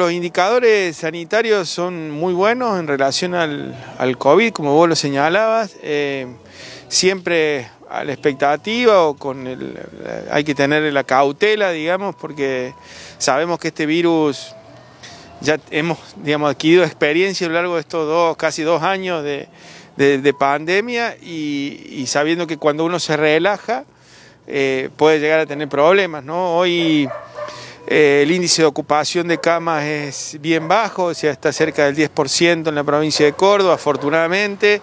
los indicadores sanitarios son muy buenos en relación al, COVID, como vos lo señalabas. Eh, siempre a la expectativa o con el, eh, hay que tener la cautela, digamos, porque sabemos que este virus ya hemos digamos, adquirido experiencia a lo largo de estos dos, casi dos años de, pandemia y, sabiendo que cuando uno se relaja eh, puede llegar a tener problemas, ¿no? Hoy eh, el índice de ocupación de camas es bien bajo, o sea, está cerca del 10% en la provincia de Córdoba, afortunadamente.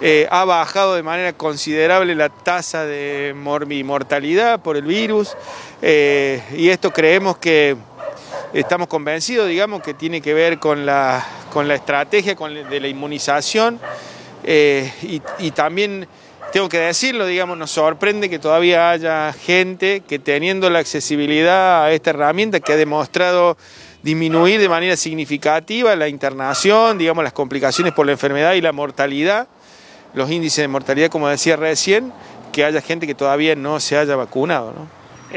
Eh, ha bajado de manera considerable la tasa de mortalidad por el virus eh, y esto creemos que estamos convencidos, digamos, que tiene que ver con la, con la estrategia de la inmunización y, también tengo que decirlo, digamos, nos sorprende que todavía haya gente que teniendo la accesibilidad a esta herramienta que ha demostrado disminuir de manera significativa la internación, digamos, las complicaciones por la enfermedad y la mortalidad, los índices de mortalidad, como decía recién, que haya gente que todavía no se haya vacunado. ¿no?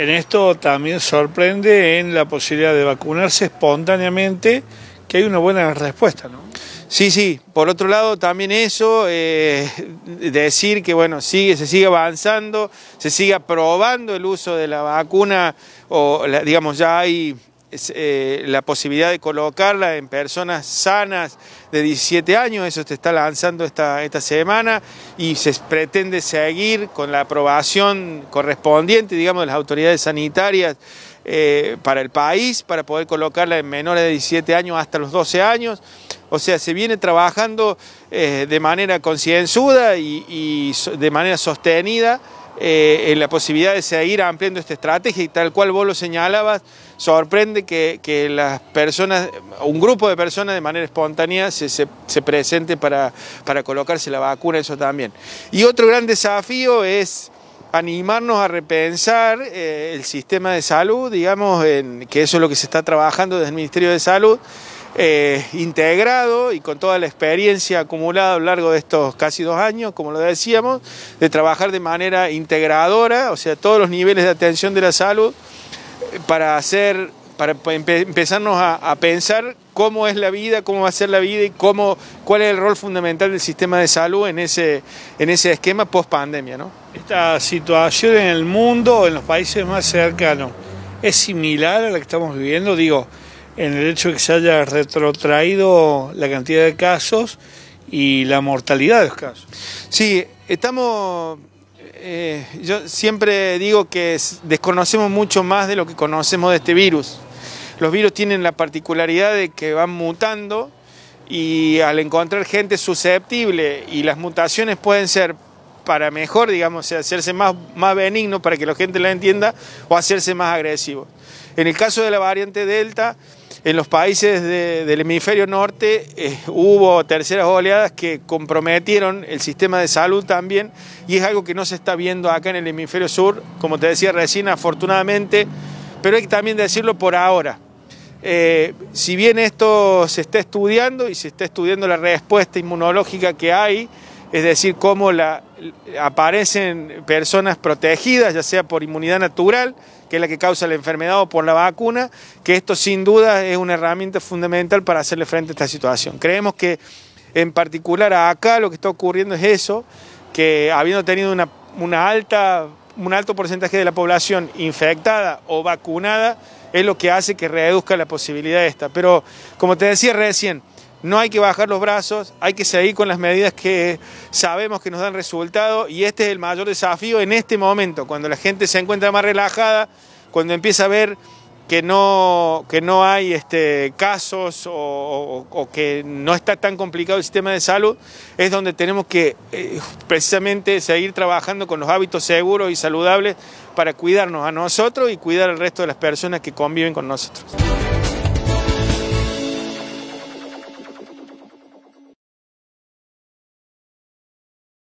En esto también sorprende en la posibilidad de vacunarse espontáneamente que hay una buena respuesta, ¿no? Sí, sí, por otro lado también eso, eh, decir que bueno, sigue, se sigue avanzando, se sigue aprobando el uso de la vacuna, o digamos ya hay eh, la posibilidad de colocarla en personas sanas de 17 años, eso se está lanzando esta semana y se pretende seguir con la aprobación correspondiente, digamos, de las autoridades sanitarias eh, para el país, para poder colocarla en menores de 17 años hasta los 12 años. O sea, se viene trabajando eh, de manera concienzuda y, de manera sostenida eh, en la posibilidad de seguir ampliando esta estrategia y tal cual vos lo señalabas, sorprende que, las personas, un grupo de personas de manera espontánea se, presente para, para colocarse la vacuna, eso también. Y otro gran desafío es animarnos a repensar eh, el sistema de salud, digamos, en, que eso es lo que se está trabajando desde el Ministerio de Salud, eh, integrado y con toda la experiencia acumulada a lo largo de estos casi dos años, como lo decíamos, de trabajar de manera integradora, o sea, todos los niveles de atención de la salud, eh, para hacer para empezarnos a, pensar cómo es la vida, cómo va a ser la vida y cómo, cuál es el rol fundamental del sistema de salud en ese, en ese esquema post pandemia. ¿no? Esta situación en el mundo, en los países más cercanos, es similar a la que estamos viviendo, digo, en el hecho de que se haya retrotraído la cantidad de casos y la mortalidad de los casos. Sí, estamos eh, yo siempre digo que desconocemos mucho más de lo que conocemos de este virus. Los virus tienen la particularidad de que van mutando y al encontrar gente susceptible y las mutaciones pueden ser para mejor, digamos, hacerse más, más benigno para que la gente la entienda o hacerse más agresivo. En el caso de la variante Delta, en los países del hemisferio norte eh, hubo terceras oleadas que comprometieron el sistema de salud también y es algo que no se está viendo acá en el hemisferio sur, como te decía recién, afortunadamente, pero hay que también decirlo por ahora. Eh, si bien esto se está estudiando y se está estudiando la respuesta inmunológica que hay, es decir, cómo aparecen personas protegidas, ya sea por inmunidad natural, que es la que causa la enfermedad, o por la vacuna, que esto sin duda es una herramienta fundamental para hacerle frente a esta situación. Creemos que en particular acá lo que está ocurriendo es eso, que habiendo tenido una alta un alto porcentaje de la población infectada o vacunada es lo que hace que reduzca la posibilidad de esta. Pero como te decía recién, no hay que bajar los brazos, hay que seguir con las medidas que sabemos que nos dan resultado y este es el mayor desafío en este momento, cuando la gente se encuentra más relajada, cuando empieza a ver que no, que no hay este, casos o, que no está tan complicado el sistema de salud, es donde tenemos que eh, precisamente seguir trabajando con los hábitos seguros y saludables para cuidarnos a nosotros y cuidar al resto de las personas que conviven con nosotros.